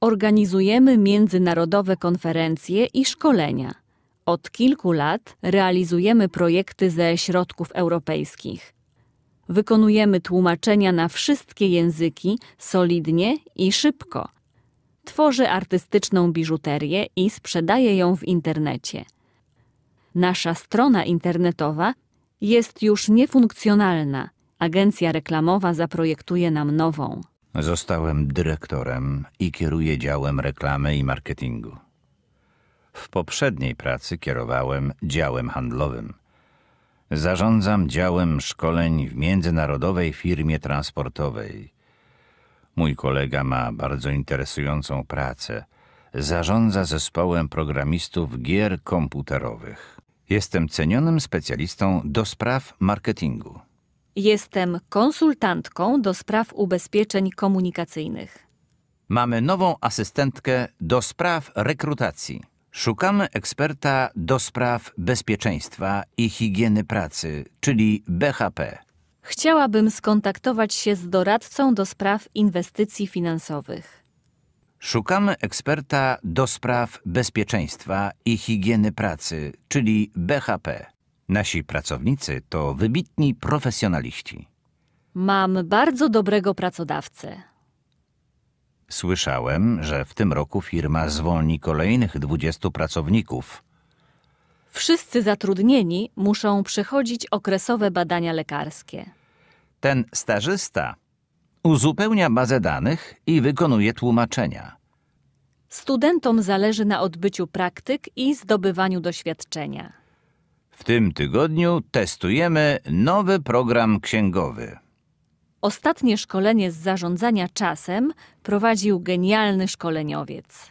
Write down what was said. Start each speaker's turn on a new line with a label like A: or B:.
A: organizujemy międzynarodowe konferencje i szkolenia. Od kilku lat realizujemy projekty ze środków europejskich. Wykonujemy tłumaczenia na wszystkie języki solidnie i szybko. Tworzę artystyczną biżuterię i sprzedaje ją w internecie. Nasza strona internetowa jest już niefunkcjonalna. Agencja reklamowa zaprojektuje nam nową.
B: Zostałem dyrektorem i kieruję działem reklamy i marketingu. W poprzedniej pracy kierowałem działem handlowym. Zarządzam działem szkoleń w międzynarodowej firmie transportowej. Mój kolega ma bardzo interesującą pracę. Zarządza zespołem programistów gier komputerowych. Jestem cenionym specjalistą do spraw marketingu.
A: Jestem konsultantką do spraw ubezpieczeń komunikacyjnych.
B: Mamy nową asystentkę do spraw rekrutacji. Szukamy eksperta do spraw bezpieczeństwa i higieny pracy, czyli BHP.
A: Chciałabym skontaktować się z doradcą do spraw inwestycji finansowych.
B: Szukamy eksperta do spraw bezpieczeństwa i higieny pracy, czyli BHP. Nasi pracownicy to wybitni profesjonaliści.
A: Mam bardzo dobrego pracodawcę.
B: Słyszałem, że w tym roku firma zwolni kolejnych 20 pracowników.
A: Wszyscy zatrudnieni muszą przechodzić okresowe badania lekarskie.
B: Ten stażysta uzupełnia bazę danych i wykonuje tłumaczenia.
A: Studentom zależy na odbyciu praktyk i zdobywaniu doświadczenia.
B: W tym tygodniu testujemy nowy program księgowy.
A: Ostatnie szkolenie z zarządzania czasem prowadził genialny szkoleniowiec.